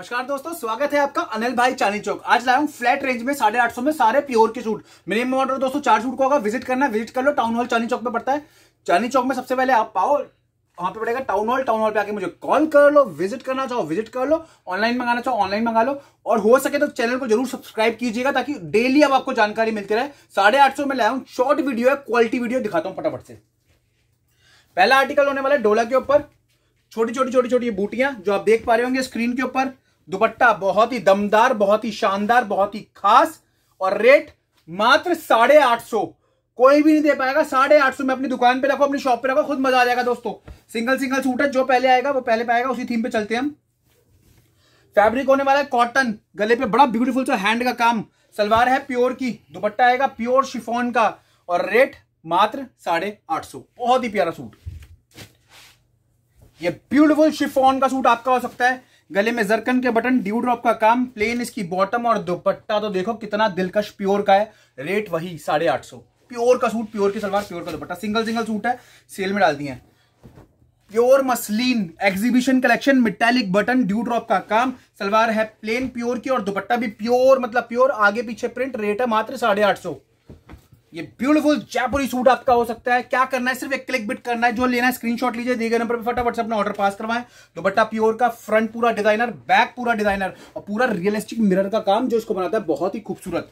नमस्कार दोस्तों स्वागत है आपका अनिल भाई चांदी चौक आज लाया हूँ फ्लैट रेंज में साढ़े आठ सौ में सारे प्योर के सूट मिनिमम ऑर्डर दोस्तों चार सूट को होगा विजिट करना विजिट कर लो टाउन हॉल चांदी चौक पे पड़ता है चांदी चौक में सबसे पहले आप पाओ वहां पे पड़ेगा टाउन हॉल टाउन हॉल पे आके मुझे कॉल कर लो विजिट करना चाहो विजिट कर लो ऑनलाइन मंगाना चाहो ऑनलाइन मंगा लो और हो सके तो चैनल को जरूर सब्सक्राइब कीजिएगा ताकि डेली अब आपको जानकारी मिलती रहे साढ़े आठ सौ में लाया हूँ शॉर्ट वीडियो है क्वालिटी वीडियो दिखाता हूँ फटाफट से पहला आर्टिकल होने वाला है डोला के ऊपर छोटी छोटी छोटी छोटी बूटियां जो आप देख पा रहे होंगे स्क्रीन के ऊपर दुपट्टा बहुत ही दमदार बहुत ही शानदार बहुत ही खास और रेट मात्र साढ़े आठ सौ कोई भी नहीं दे पाएगा साढ़े आठ सौ में अपनी दुकान पे रखो अपनी शॉप पे रखो खुद मजा आ जाएगा दोस्तों सिंगल सिंगल सूट है जो पहले आएगा वो पहले पाएगा उसी थीम पे चलते हैं हम फैब्रिक होने वाला है कॉटन गले पे बड़ा ब्यूटीफुल सा हैंड का काम सलवार है प्योर की दुपट्टा आएगा प्योर शिफोन का और रेट मात्र साढ़े आठ सौ बहुत ही प्यारा सूट ये ब्यूटीफुल शिफोन का सूट आपका हो सकता है गले में जरकन के बटन ड्यू ड्रॉप का काम प्लेन इसकी बॉटम और दुपट्टा तो देखो कितना दिलकश प्योर का है रेट वही साढ़े आठ सौ प्योर का सूट प्योर की सलवार प्योर का दुपट्टा सिंगल सिंगल सूट है सेल में डाल दिए pure muslin exhibition collection metallic button dew drop का काम सलवार है प्लेन प्योर की और दुपट्टा भी प्योर मतलब प्योर आगे पीछे प्रिंट रेट है मात्र साढ़े आठ सौ ये ब्यूटीफुल जयपुरी सूट आपका हो सकता है क्या करना है सिर्फ एक क्लिक बिट करना है जो लेना है स्क्रीनशॉट लीजिए दिए गए नंबर पे फटाफट से अपना ऑर्डर पास करवाएं दुपट्टा तो प्योर का फ्रंट पूरा डिजाइनर बैक पूरा डिजाइनर और पूरा रियलिस्टिक मिरर का काम जो इसको बनाता है बहुत ही खूबसूरत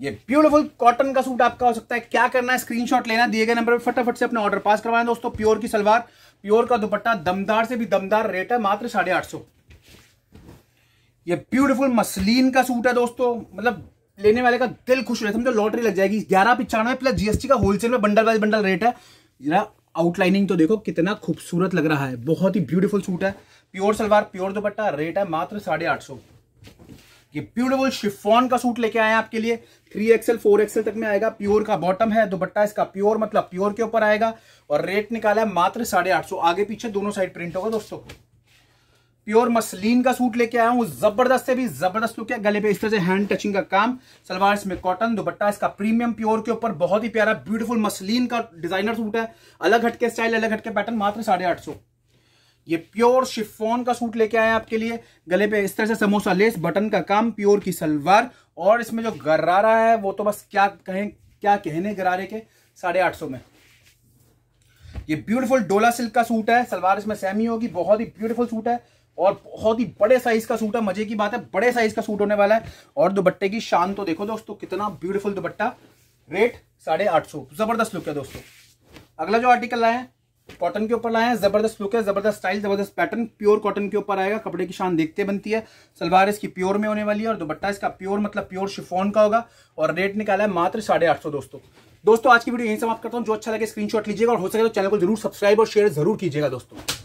ये ब्यूटीफुल कॉटन का सूट आपका हो सकता है क्या करना है स्क्रीनशॉट लेना दिए गए नंबर पर फटाफट से अपना ऑर्डर पास करवाएं दोस्तों प्योर की सलवार प्योर का दुपट्टा दमदार से भी दमदार रेट है मात्र साढ़े आठ सौ ये ब्यूटीफुल मसलिन का सूट है दोस्तों मतलब लेने वाले का दिल खुश हो जाता है लॉटरी लग जाएगी ग्यारह पिचानवे प्लस जीएसटी का होलसेल में बंडल वाइज बंडल रेट है जरा आउटलाइनिंग तो देखो कितना खूबसूरत लग रहा है बहुत ही ब्यूटीफुल सूट है प्योर सलवार प्योर दुपट्टा रेट है मात्र साढ़े आठ सौ ये ब्यूटीफुल शिफॉन का सूट लेके आए आपके लिए थ्री एक्सएल फोर एक्सएल तक में आएगा प्योर का बॉटम है दुपट्टा इसका प्योर मतलब प्योर के ऊपर आएगा और रेट निकाला है मात्र साढ़े आठ सौ आगे पीछे दोनों साइड प्रिंट होगा दोस्तों प्योर मसलिन का सूट लेके आया हूँ जबरदस्त से भी जबरदस्त लुक है गले पे इस तरह से हैंड टचिंग का काम सलवार इसमें कॉटन दुपट्टा इसका प्रीमियम प्योर के ऊपर बहुत ही प्यारा ब्यूटीफुल मसलिन का डिजाइनर सूट है अलग हटके स्टाइल अलग हटके पैटर्न मात्र साढ़े आठ सौ ये प्योर शिफोन का सूट लेके आया आपके लिए गले पे इस तरह से समोसा लेस बटन का काम प्योर की सलवार और इसमें जो गरारा है वो तो बस क्या कहें क्या कहने गरारे के साढ़े आठ सौ में ये ब्यूटीफुल डोला सिल्क का सूट है सलवार इसमें सेमी होगी बहुत ही ब्यूटीफुल सूट है और बहुत ही बड़े साइज का सूट है मजे की बात है बड़े साइज का सूट होने वाला है और दुपट्टे की शान तो देखो दोस्तों कितना ब्यूटीफुल दुपट्टा रेट साढ़े आठ सौ जबरदस्त लुक है दोस्तों अगला जो आर्टिकल लाए हैं कॉटन के ऊपर लाए हैं जबरदस्त लुक है जबरदस्त स्टाइल जबरदस्त पैटर्न प्योर कॉटन के ऊपर आएगा कपड़े की शान देखते बनती है सलवार इसकी प्योर में होने वाली है और दुपट्टा इसका प्योर मतलब प्योर शिफोन का होगा और रेट निकाला है मात्र साढ़े आठ सौ दोस्तों दोस्तों आज की वीडियो यहीं समाप्त करता हूँ जो अच्छा लगे स्क्रीनशॉट लीजिएगा और हो सके तो चैनल को जरूर सब्सक्राइब और शेयर जरूर कीजिएगा दोस्तों